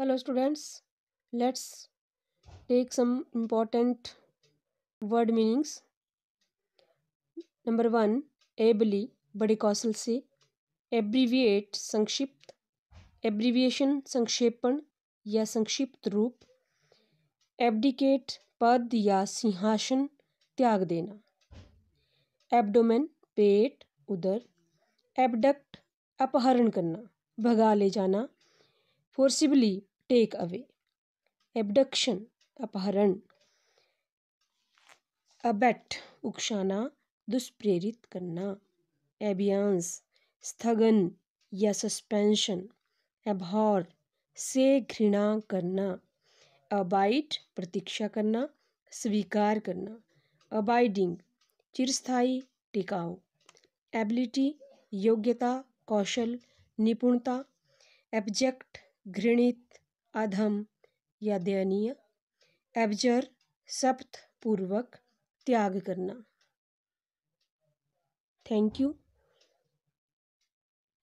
hello students let's take some important word meanings number one ably बड़े कौशल से abbreviate संक्षिप्त एब्रीविएशन संक्षेपण या संक्षिप्त रूप एब्डिकेट पद या सिंहासन त्याग देना एब्डोमेन पेट उदर एबडक्ट अपहरण करना भगा ले जाना फोर्सिबली टेक अवे एबडक्शन अपहरण अबेट उकसाना दुष्प्रेरित करना एबियांस स्थगन या सस्पेंशन एबहॉर से घृणा करना अबाइट प्रतीक्षा करना स्वीकार करना अबाइडिंग चिरस्थाई टिकाऊ एबिलिटी योग्यता कौशल निपुणता एब्जेक्ट घृणित अधम या दयनीय एबजर सप्त पूर्वक त्याग करना थैंक यू